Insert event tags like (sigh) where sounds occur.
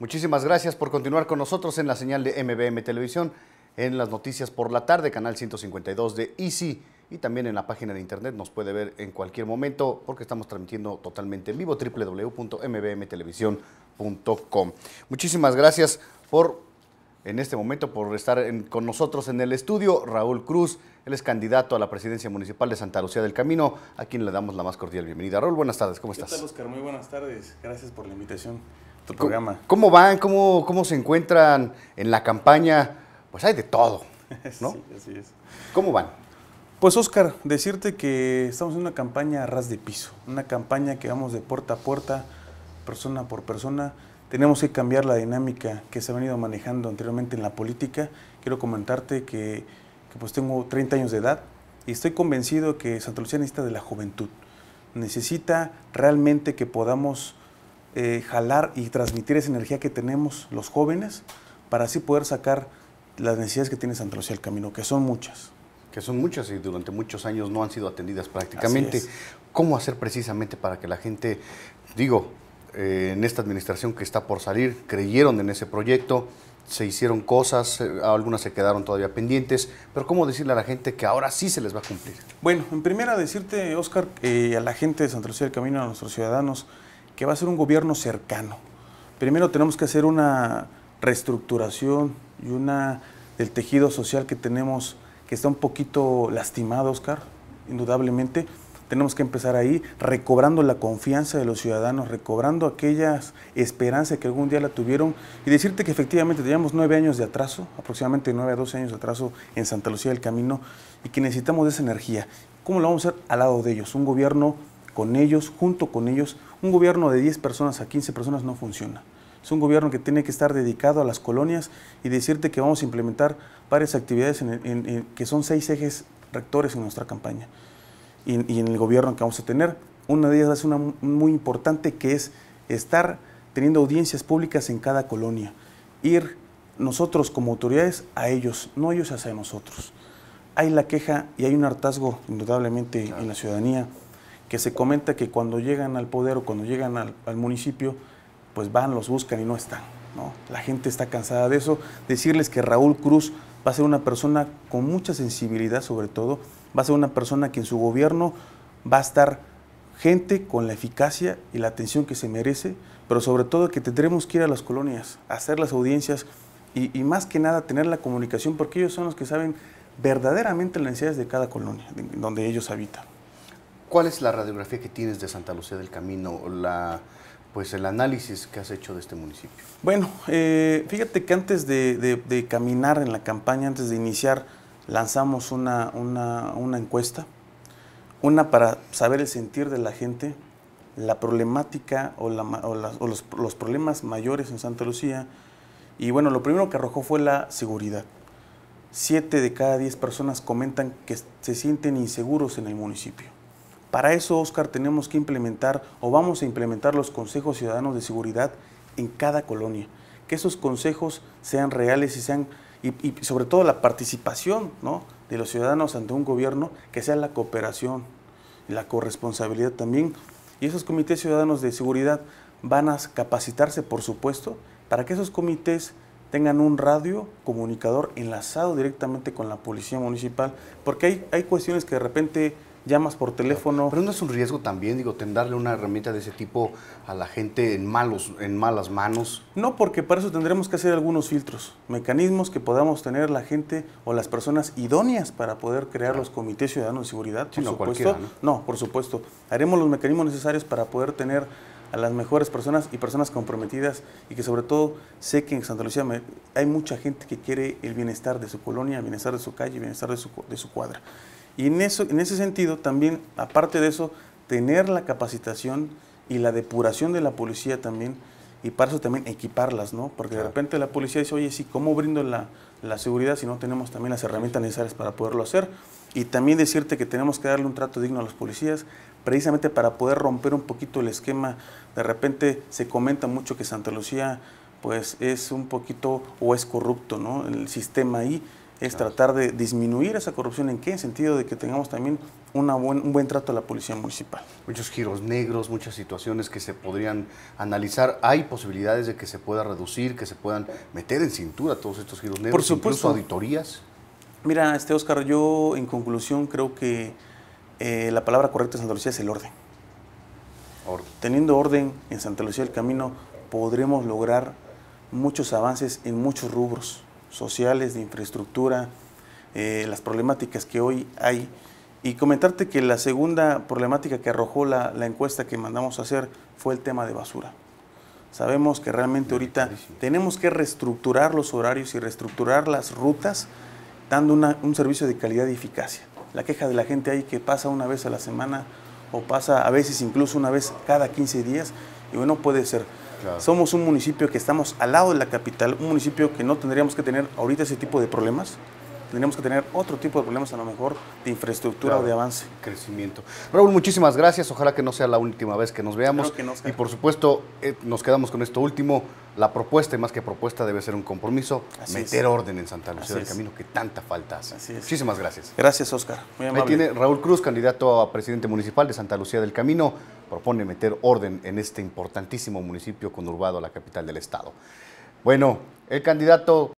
Muchísimas gracias por continuar con nosotros en la señal de MBM Televisión, en las noticias por la tarde, canal 152 de Easy y también en la página de internet nos puede ver en cualquier momento porque estamos transmitiendo totalmente en vivo www.mbmtelevisión.com. Muchísimas gracias por en este momento por estar con nosotros en el estudio Raúl Cruz, él es candidato a la presidencia municipal de Santa Lucía del Camino, a quien le damos la más cordial bienvenida. Raúl, buenas tardes, ¿cómo estás? ¿Qué Oscar? Muy buenas tardes, gracias por la invitación programa. ¿Cómo van? ¿Cómo, ¿Cómo se encuentran en la campaña? Pues hay de todo, (laughs) ¿no? ¿Cómo van? Pues Oscar, decirte que estamos en una campaña a ras de piso, una campaña que vamos de puerta a puerta, persona por persona. Tenemos que cambiar la dinámica que se ha venido manejando anteriormente en la política. Quiero comentarte que, que pues tengo 30 años de edad y estoy convencido que Santa Lucía necesita de la juventud. Necesita realmente que podamos eh, jalar y transmitir esa energía que tenemos los jóvenes para así poder sacar las necesidades que tiene Santa Lucía del Camino, que son muchas. Que son muchas y durante muchos años no han sido atendidas prácticamente. ¿Cómo hacer precisamente para que la gente, digo, eh, en esta administración que está por salir, creyeron en ese proyecto, se hicieron cosas, eh, algunas se quedaron todavía pendientes, pero ¿cómo decirle a la gente que ahora sí se les va a cumplir? Bueno, en primera decirte, Oscar, a la gente de Santa Lucía del Camino, a nuestros ciudadanos, que va a ser un gobierno cercano. Primero tenemos que hacer una reestructuración y una del tejido social que tenemos que está un poquito lastimado, Oscar, indudablemente. Tenemos que empezar ahí, recobrando la confianza de los ciudadanos, recobrando aquella esperanza que algún día la tuvieron. Y decirte que efectivamente teníamos nueve años de atraso, aproximadamente nueve a dos años de atraso en Santa Lucía del Camino, y que necesitamos esa energía. ¿Cómo lo vamos a hacer? Al lado de ellos, un gobierno con ellos, junto con ellos. Un gobierno de 10 personas a 15 personas no funciona. Es un gobierno que tiene que estar dedicado a las colonias y decirte que vamos a implementar varias actividades que son seis ejes rectores en nuestra campaña y, en el gobierno que vamos a tener. Una de ellas es una muy importante que es estar teniendo audiencias públicas en cada colonia. Ir nosotros como autoridades a ellos, no ellos hacia nosotros. Hay la queja y hay un hartazgo indudablemente en la ciudadanía que se comenta que cuando llegan al poder o cuando llegan al, municipio, pues van, los buscan y no están. ¿no? La gente está cansada de eso. Decirles que Raúl Cruz va a ser una persona con mucha sensibilidad sobre todo, va a ser una persona que en su gobierno va a estar gente con la eficacia y la atención que se merece, pero sobre todo que tendremos que ir a las colonias, hacer las audiencias y más que nada tener la comunicación, porque ellos son los que saben verdaderamente las necesidades de cada colonia, donde ellos habitan. ¿Cuál es la radiografía que tienes de Santa Lucía del Camino? La, pues el análisis que has hecho de este municipio. Bueno, eh, fíjate que antes de, caminar en la campaña, antes de iniciar, lanzamos una, una, encuesta, una para saber el sentir de la gente, la problemática o, los, problemas mayores en Santa Lucía. Y bueno, lo primero que arrojó fue la seguridad. Siete de cada diez personas comentan que se sienten inseguros en el municipio. Para eso, Oscar, tenemos que implementar o vamos a implementar los consejos ciudadanos de seguridad en cada colonia. Que esos consejos sean reales y sean, y, sobre todo la participación de los ciudadanos ante un gobierno, que sea la cooperación, la corresponsabilidad también. Y esos comités ciudadanos de seguridad van a capacitarse, por supuesto, para que esos comités tengan un radio comunicador enlazado directamente con la policía municipal, porque hay, hay cuestiones que de repente llamas por teléfono. Pero no es un riesgo también, digo, tenderle una herramienta de ese tipo a la gente en, malos, en malas manos. No, porque para eso tendremos que hacer algunos filtros, mecanismos que podamos tener la gente o las personas idóneas para poder crear los comités ciudadanos de seguridad, por no, supuesto. ¿no? por supuesto. Haremos los mecanismos necesarios para poder tener a las mejores personas y personas comprometidas y que sobre todo sé que en Santa Lucía hay mucha gente que quiere el bienestar de su colonia, el bienestar de su calle, el bienestar de su, de su cuadra y en, eso, en ese sentido, también, aparte de eso, tener la capacitación y la depuración de la policía también, y para eso también equiparlas, ¿no? Porque de repente la policía dice, oye, sí, ¿cómo brindo la, seguridad si no tenemos también las herramientas necesarias para poderlo hacer? Y también decirte que tenemos que darle un trato digno a los policías, precisamente para poder romper un poquito el esquema. De repente se comenta mucho que Santa Lucía, pues, es un poquito o es corrupto, ¿no? El sistema ahí es tratar de disminuir esa corrupción. ¿En qué? sentido de que tengamos también una un buen trato a la policía municipal. Muchos giros negros, muchas situaciones que se podrían analizar. ¿Hay posibilidades de que se pueda reducir, que se puedan meter en cintura todos estos giros negros? Por supuesto. Incluso auditorías. Mira, este Oscar, yo en conclusión creo que eh, la palabra correcta en Santa Lucía es el orden. orden. Teniendo orden en Santa Lucía el camino, podremos lograr muchos avances en muchos rubros sociales, de infraestructura, eh, las problemáticas que hoy hay. Y comentarte que la segunda problemática que arrojó la, encuesta que mandamos a hacer fue el tema de basura. Sabemos que realmente ahorita tenemos que reestructurar los horarios y reestructurar las rutas dando un servicio de calidad y eficacia. La queja de la gente ahí que pasa una vez a la semana o pasa a veces incluso una vez cada 15 días y bueno, puede ser. Somos un municipio que estamos al lado de la capital, un municipio que no tendríamos que tener ahorita ese tipo de problemas. Tendríamos que tener otro tipo de problemas, a lo mejor, de infraestructura o de avance. Crecimiento. Raúl, muchísimas gracias. Ojalá que no sea la última vez que nos veamos. y por supuesto, eh, nos quedamos con esto último. La propuesta, y más que propuesta, debe ser un compromiso. meter orden en Santa Lucía del Camino, que tanta falta hace. muchísimas gracias. Gracias, Oscar. Muy amable. Ahí tiene Raúl Cruz, candidato a presidente municipal de Santa Lucía del Camino propone meter orden en este importantísimo municipio conurbado a la capital del estado. Bueno, el candidato